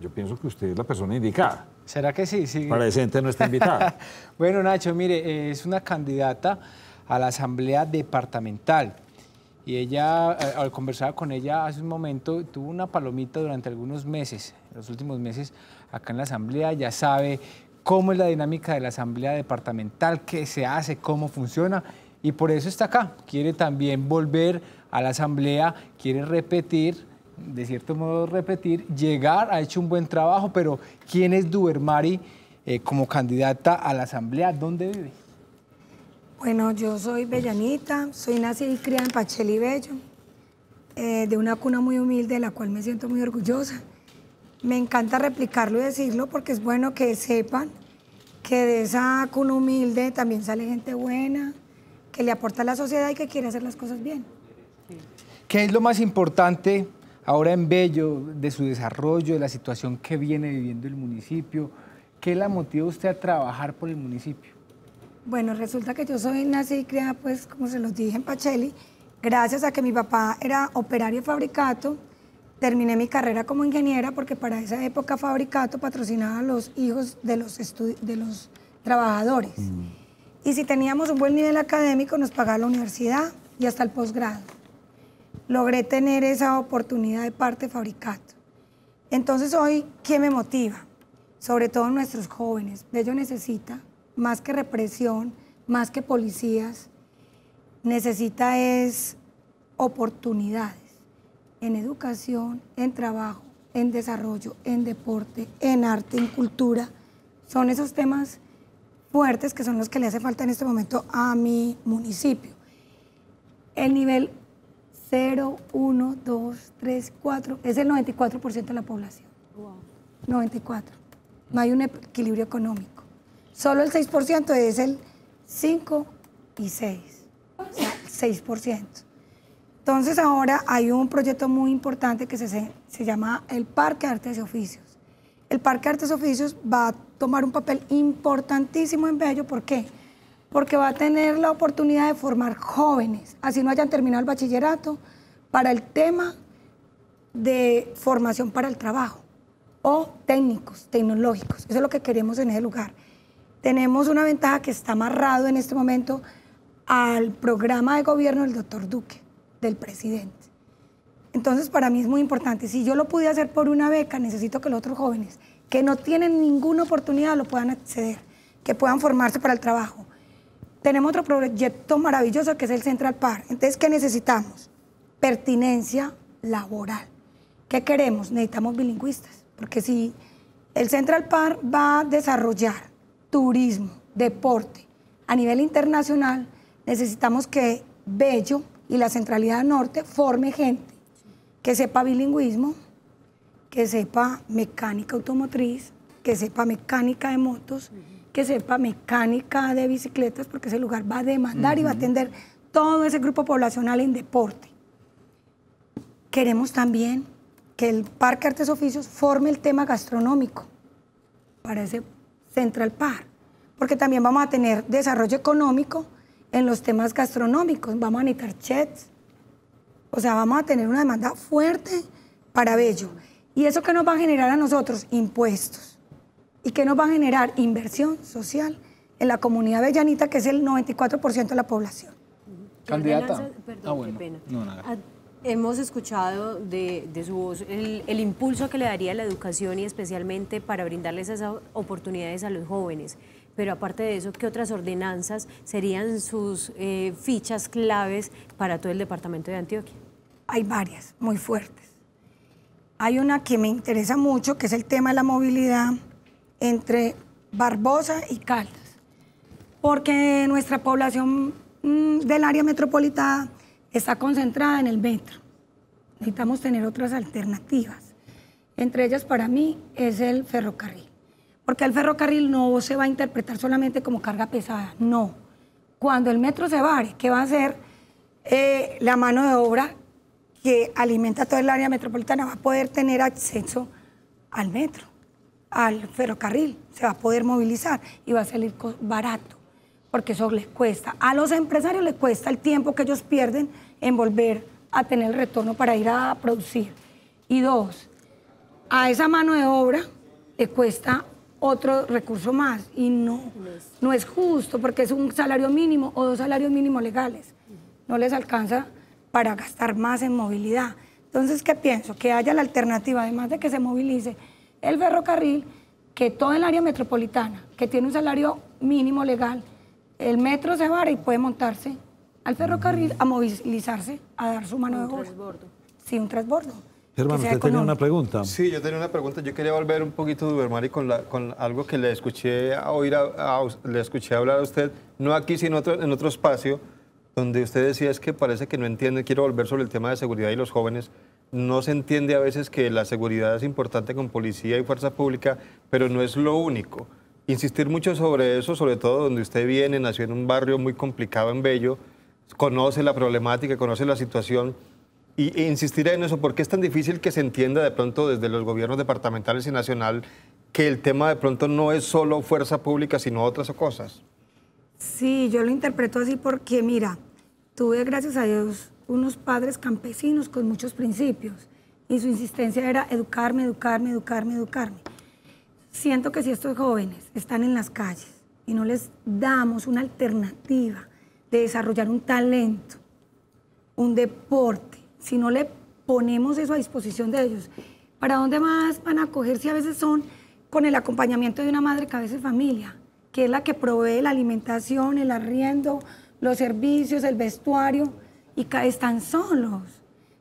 yo pienso que usted es la persona indicada. ¿Será que sí? sí. Presente nuestra invitada. bueno, Nacho, mire, eh, es una candidata a la Asamblea Departamental. Y ella, eh, al conversar con ella hace un momento, tuvo una palomita durante algunos meses, los últimos meses, acá en la Asamblea, ya sabe cómo es la dinámica de la Asamblea Departamental, qué se hace, cómo funciona, y por eso está acá. Quiere también volver a la Asamblea, quiere repetir de cierto modo repetir, llegar, ha hecho un buen trabajo, pero ¿quién es Dubermari eh, como candidata a la Asamblea? ¿Dónde vive? Bueno, yo soy bellanita, soy nacida y criada en Pacheli Bello, eh, de una cuna muy humilde, de la cual me siento muy orgullosa. Me encanta replicarlo y decirlo porque es bueno que sepan que de esa cuna humilde también sale gente buena, que le aporta a la sociedad y que quiere hacer las cosas bien. ¿Qué es lo más importante ahora en Bello, de su desarrollo, de la situación que viene viviendo el municipio. ¿Qué la motiva usted a trabajar por el municipio? Bueno, resulta que yo soy nacida y criada, pues, como se los dije en Pacheli, gracias a que mi papá era operario fabricato, terminé mi carrera como ingeniera porque para esa época fabricato patrocinaba a los hijos de los, de los trabajadores. Mm. Y si teníamos un buen nivel académico, nos pagaba la universidad y hasta el posgrado logré tener esa oportunidad de parte fabricato. Entonces hoy, ¿qué me motiva? Sobre todo nuestros jóvenes. Ellos necesita más que represión, más que policías, necesita es oportunidades en educación, en trabajo, en desarrollo, en deporte, en arte, en cultura. Son esos temas fuertes que son los que le hace falta en este momento a mi municipio. El nivel 0, 1, 2, 3, 4. Es el 94% de la población. 94. No hay un equilibrio económico. Solo el 6% es el 5 y 6. 6%. Entonces ahora hay un proyecto muy importante que se, llama el Parque Artes y Oficios. El Parque Artes y Oficios va a tomar un papel importantísimo en Bello. ¿Por qué? porque va a tener la oportunidad de formar jóvenes, así no hayan terminado el bachillerato, para el tema de formación para el trabajo o técnicos, tecnológicos. Eso es lo que queremos en ese lugar. Tenemos una ventaja que está amarrado en este momento al programa de gobierno del doctor Duque, del presidente. Entonces, para mí es muy importante. Si yo lo pude hacer por una beca, necesito que los otros jóvenes que no tienen ninguna oportunidad lo puedan acceder, que puedan formarse para el trabajo, tenemos otro proyecto maravilloso que es el Central Park. Entonces, ¿qué necesitamos? Pertinencia laboral. ¿Qué queremos? Necesitamos bilingüistas, porque si el Central Park va a desarrollar turismo, deporte a nivel internacional, necesitamos que Bello y la Centralidad Norte forme gente que sepa bilingüismo, que sepa mecánica automotriz, que sepa mecánica de motos que sepa mecánica de bicicletas, porque ese lugar va a demandar y va a atender todo ese grupo poblacional en deporte. Queremos también que el Parque Artes Oficios forme el tema gastronómico para ese Central Park, porque también vamos a tener desarrollo económico en los temas gastronómicos, vamos a necesitar chefs, o sea, vamos a tener una demanda fuerte para Bello. ¿Y eso que nos va a generar a nosotros? Impuestos y que nos va a generar inversión social en la comunidad de Llanita, que es el 94% de la población. Candidata. Perdón, ah, bueno. qué pena. Ah, hemos escuchado de, su voz el, impulso que le daría la educación y especialmente para brindarles esas oportunidades a los jóvenes. Pero aparte de eso, ¿qué otras ordenanzas serían sus eh, fichas claves para todo el departamento de Antioquia? Hay varias, muy fuertes. Hay una que me interesa mucho, que es el tema de la movilidad, entre Barbosa y Caldas, porque nuestra población mm, del área metropolitana está concentrada en el metro. Necesitamos tener otras alternativas. Entre ellas para mí es el ferrocarril, porque el ferrocarril no se va a interpretar solamente como carga pesada, no. Cuando el metro se vare, ¿qué va a hacer? Eh, la mano de obra que alimenta todo el área metropolitana va a poder tener acceso al metro al ferrocarril, se va a poder movilizar y va a salir barato, porque eso les cuesta. A los empresarios les cuesta el tiempo que ellos pierden en volver a tener el retorno para ir a producir. Y dos, a esa mano de obra le cuesta otro recurso más y no, no es justo porque es un salario mínimo o dos salarios mínimos legales. No les alcanza para gastar más en movilidad. Entonces, ¿qué pienso? Que haya la alternativa, además de que se movilice, el ferrocarril que todo el área metropolitana, que tiene un salario mínimo legal, el metro se vara y puede montarse al ferrocarril a movilizarse, a dar su mano de obra. Sí, un transbordo. Germán, usted tenía una pregunta. Sí, yo tenía una pregunta. Yo quería volver un poquito, Dubermari, con, con algo que le escuché, a oír le escuché hablar a usted, no aquí, sino otro, en otro espacio, donde usted decía es que parece que no entiende, quiero volver sobre el tema de seguridad y los jóvenes, no se entiende a veces que la seguridad es importante con policía y fuerza pública, pero no es lo único. Insistir mucho sobre eso, sobre todo donde usted viene, nació en un barrio muy complicado en Bello, conoce la problemática, conoce la situación. Y e insistir en eso, porque es tan difícil que se entienda de pronto desde los gobiernos departamentales y nacional que el tema de pronto no es solo fuerza pública, sino otras cosas. Sí, yo lo interpreto así porque, mira, tuve, gracias a Dios, unos padres campesinos con muchos principios y su insistencia era educarme, educarme, educarme, educarme. Siento que si estos jóvenes están en las calles y no les damos una alternativa de desarrollar un talento, un deporte, si no le ponemos eso a disposición de ellos, ¿para dónde más van a coger si a veces son con el acompañamiento de una madre que veces es familia, que es la que provee la alimentación, el arriendo, los servicios, el vestuario? y están solos.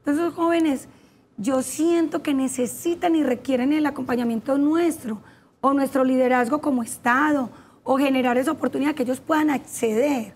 Entonces, jóvenes, yo siento que necesitan y requieren el acompañamiento nuestro o nuestro liderazgo como Estado o generar esa oportunidad que ellos puedan acceder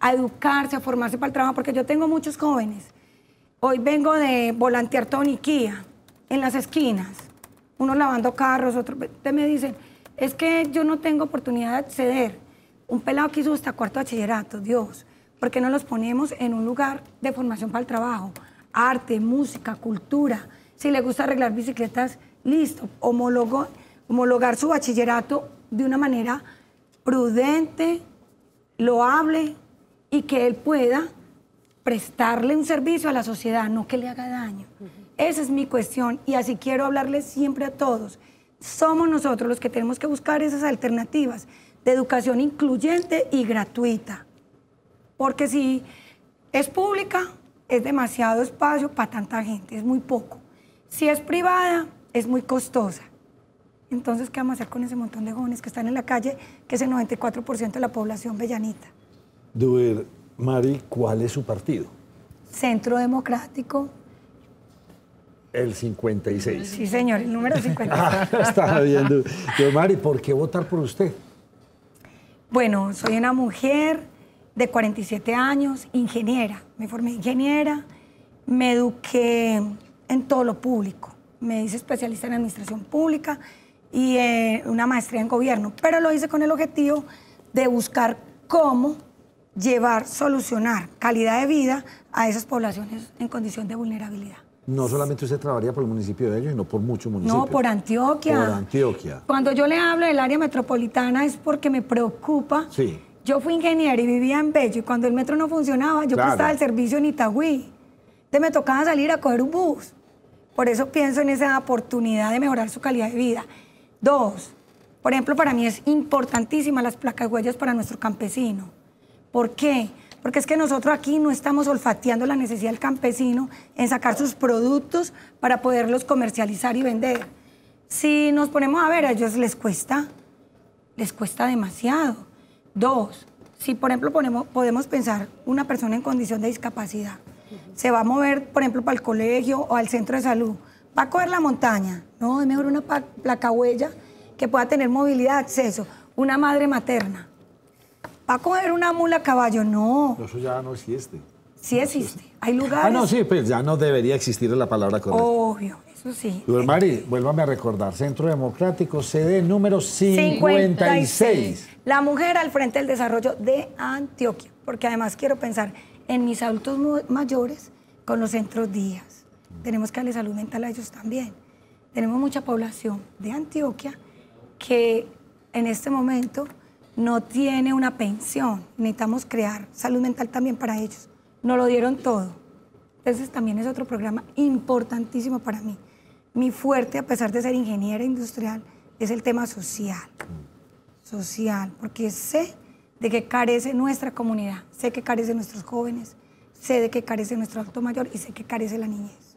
a educarse, a formarse para el trabajo, porque yo tengo muchos jóvenes. Hoy vengo de volantear toniquía en las esquinas, unos lavando carros, otros me dicen, es que yo no tengo oportunidad de acceder. Un pelado que hizo hasta cuarto de bachillerato, Dios. ¿por qué no los ponemos en un lugar de formación para el trabajo? Arte, música, cultura. Si le gusta arreglar bicicletas, listo. homologar su bachillerato de una manera prudente, loable y que él pueda prestarle un servicio a la sociedad, no que le haga daño. Esa es mi cuestión y así quiero hablarles siempre a todos. Somos nosotros los que tenemos que buscar esas alternativas de educación incluyente y gratuita. Porque si es pública, es demasiado espacio para tanta gente, es muy poco. Si es privada, es muy costosa. Entonces, ¿qué vamos a hacer con ese montón de jóvenes que están en la calle, que es el 94% de la población bellanita? Duer, Mari, ¿cuál es su partido? Centro Democrático. El 56. Sí, señor, el número 56. Ah, estaba está bien, Duer. Mari, ¿por qué votar por usted? Bueno, soy una mujer de 47 años, ingeniera. Me formé ingeniera, me eduqué en todo lo público. Me hice especialista en administración pública y eh, una maestría en gobierno, pero lo hice con el objetivo de buscar cómo llevar, solucionar calidad de vida a esas poblaciones en condición de vulnerabilidad. No solamente usted trabajaría por el municipio de ellos, sino por muchos municipios. No, por Antioquia. Por Antioquia. Cuando yo le hablo del área metropolitana es porque me preocupa sí. Yo fui ingeniero y vivía en Bello y cuando el metro no funcionaba, yo prestaba el servicio en Itagüí. Entonces me tocaba salir a coger un bus. Por eso pienso en esa oportunidad de mejorar su calidad de vida. Dos, por ejemplo, para mí es importantísima las placas huellas para nuestro campesino. ¿Por qué? Porque es que nosotros aquí no estamos olfateando la necesidad del campesino en sacar sus productos para poderlos comercializar y vender. Si nos ponemos a ver, a ellos les cuesta, les cuesta demasiado. Dos, si por ejemplo ponemos, podemos pensar una persona en condición de discapacidad, se va a mover, por ejemplo, para el colegio o al centro de salud, va a coger la montaña, no, es mejor una placa huella que pueda tener movilidad, acceso, una madre materna. ¿Va a coger una mula a caballo? No. Eso ya no existe. Sí existe. Hay lugares. Ah, no, sí, pues ya no debería existir la palabra correcta. Obvio. Eso sí. vuélvame a recordar, Centro Democrático, CD número 56. La mujer al frente del desarrollo de Antioquia, porque además quiero pensar en mis adultos mayores con los centros días. Tenemos que darle salud mental a ellos también. Tenemos mucha población de Antioquia que en este momento no tiene una pensión. Necesitamos crear salud mental también para ellos. No lo dieron todo. Entonces también es otro programa importantísimo para mí mi fuerte, a pesar de ser ingeniera industrial, es el tema social. Mm. Social, porque sé de que carece nuestra comunidad, sé que carece nuestros jóvenes, sé de que carece nuestro alto mayor y sé que carece la niñez.